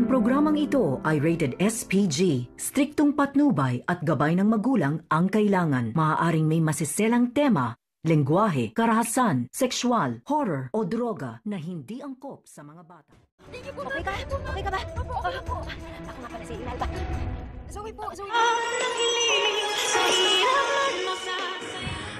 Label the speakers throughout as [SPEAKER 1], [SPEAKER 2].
[SPEAKER 1] Ang programang ito ay rated SPG. Striktong patnubay at gabay ng magulang ang kailangan. Maaaring may masiselang tema, lengguwahe, karahasan, sexual, horror o droga na hindi angkop sa mga bata. Okay ka? Okay ka ba? Opo, Ako nga pala si Inalba. Zoe po, Zoe po.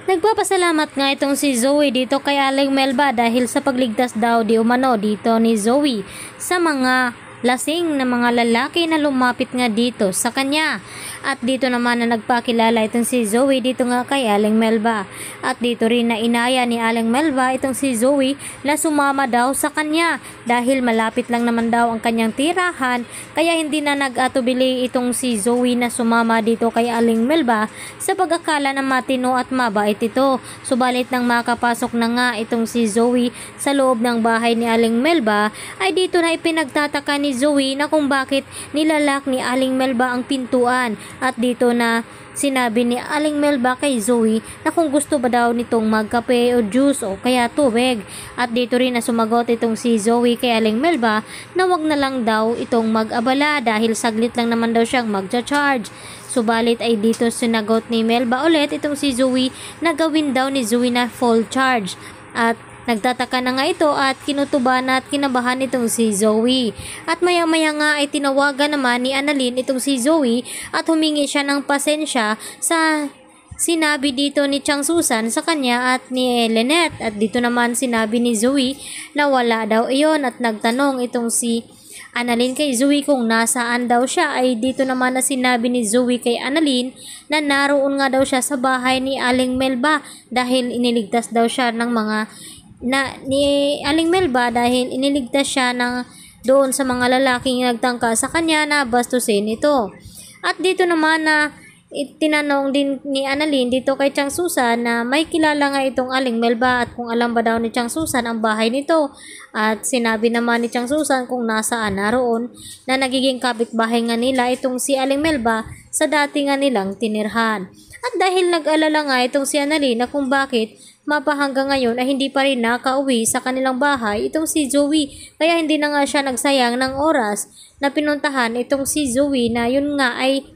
[SPEAKER 1] Nagpapasalamat nga itong si Zoe dito kay Aling Melba dahil sa pagligtas daw di umano dito ni Zoe sa mga lasing na mga lalaki na lumapit nga dito sa kanya. At dito naman na nagpakilala itong si Zoe dito nga kay Aling Melba. At dito rin na inaya ni Aling Melba itong si Zoe na sumama daw sa kanya dahil malapit lang naman daw ang kanyang tirahan kaya hindi na nag-atubili itong si Zoe na sumama dito kay Aling Melba sa pag-akala na matino at mabait ito. Subalit nang makapasok na nga itong si Zoe sa loob ng bahay ni Aling Melba ay dito na ipinagtataka ni ni Zoe na kung bakit nilalak ni Aling Melba ang pintuan at dito na sinabi ni Aling Melba kay Zoe na kung gusto ba daw nitong magkape o juice o kaya tubig. At dito rin na sumagot itong si Zoe kay Aling Melba na wag na lang daw itong mag-abala dahil saglit lang naman daw siyang magcha-charge. Subalit ay dito sinagot ni Melba ulit itong si Zoe na gawin daw ni Zoe na full charge. At Nagtataka na nga ito at kinutuban at kinabahan itong si Zoe. At maya-maya nga ay tinawagan naman ni Annalyn itong si Zoe at humingi siya ng pasensya sa sinabi dito ni Chang Susan sa kanya at ni Elenet at dito naman sinabi ni Zoe na wala daw iyon at nagtanong itong si Annalyn kay Zoe kung nasaan daw siya ay dito naman na sinabi ni Zoe kay Annalyn na naroon nga daw siya sa bahay ni Aling Melba dahil iniligtas daw siya ng mga na, ni Aling Melba dahil iniligtas siya ng doon sa mga lalaking nagtangka sa kanya na bastusin ito. At dito naman na tinanong din ni Annalyn dito kay Chang Susan na may kilala nga itong Aling Melba at kung alam ba daw ni Chang Susan ang bahay nito. At sinabi naman ni Chang Susan kung nasaan naroon na nagiging kapitbahay nga nila itong si Aling Melba sa dati nga nilang tinirhan. At dahil nag-alala nga itong si Annalyn na kung bakit mapa hanggang ngayon ay hindi pa rin nakauwi sa kanilang bahay itong si Joey kaya hindi na nga siya nagsayang ng oras na pinuntahan itong si Joey na yun nga ay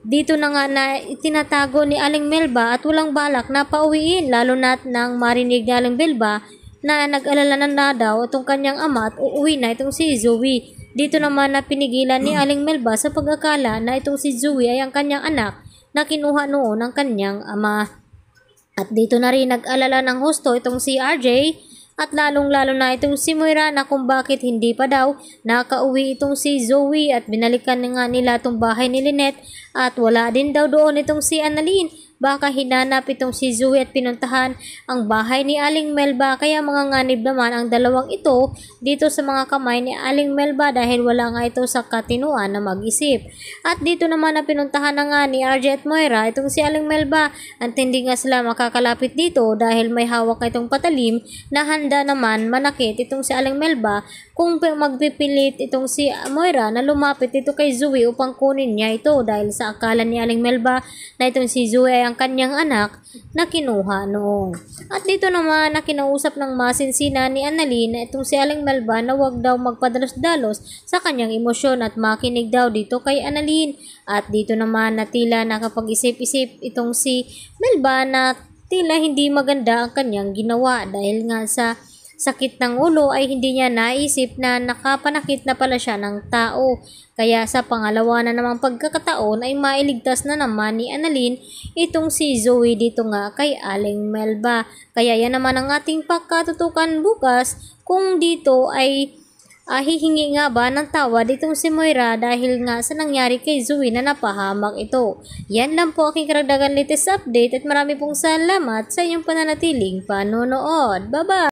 [SPEAKER 1] dito na nga na itinatago ni Aling Melba at walang balak na pauwiin lalo na nang marinig ni Aling Melba na nag-alala na, na daw itong kanyang ama at uuwi na itong si Zoe. Dito naman na pinigilan ni Aling Melba sa pag-akala na itong si Zoe ay ang kanyang anak na kinuha noon ng kanyang ama. At dito na rin nag-alala ng husto itong si RJ at lalong-lalo na itong si Moira na kung bakit hindi pa daw nakauwi itong si Zoe at binalikan nga nila itong bahay ni Lynette at wala din daw doon itong si Annalyn Baka hinanap itong si Zoe at pinuntahan ang bahay ni Aling Melba kaya mga nganib naman ang dalawang ito dito sa mga kamay ni Aling Melba dahil wala nga ito sa katinuan na mag-isip. At dito naman na pinuntahan na nga ni RJ at Moira itong si Aling Melba at hindi nga sila makakalapit dito dahil may hawak itong patalim na handa naman manakit itong si Aling Melba kung magpipilit itong si Moira na lumapit dito kay Zoe upang kunin niya ito dahil sa akala ni Aling Melba na itong si Zoe ay ang kanyang anak na kinuha noon. At dito naman na kinausap ng masinsina ni Annalyn na itong si Aling Melba na huwag daw magpadalos-dalos sa kanyang emosyon at makinig daw dito kay Annalyn. At dito naman na tila nakapag-isip-isip itong si Melba na tila hindi maganda ang kanyang ginawa dahil nga sa sakit ng ulo ay hindi niya naisip na nakapanakit na pala siya ng tao. Kaya sa pangalawa na namang pagkakataon ay mailigtas na naman ni Annalyn itong si Zoe dito nga kay Aling Melba. Kaya yan naman ang ating pagkatutukan bukas kung dito ay uh, hihingi nga ba ng tawad itong si Moira dahil nga sa nangyari kay Zoe na napahamak ito. Yan lang po aking karagdagan latest update at marami pong salamat sa inyong pananatiling panonood. Bye-bye!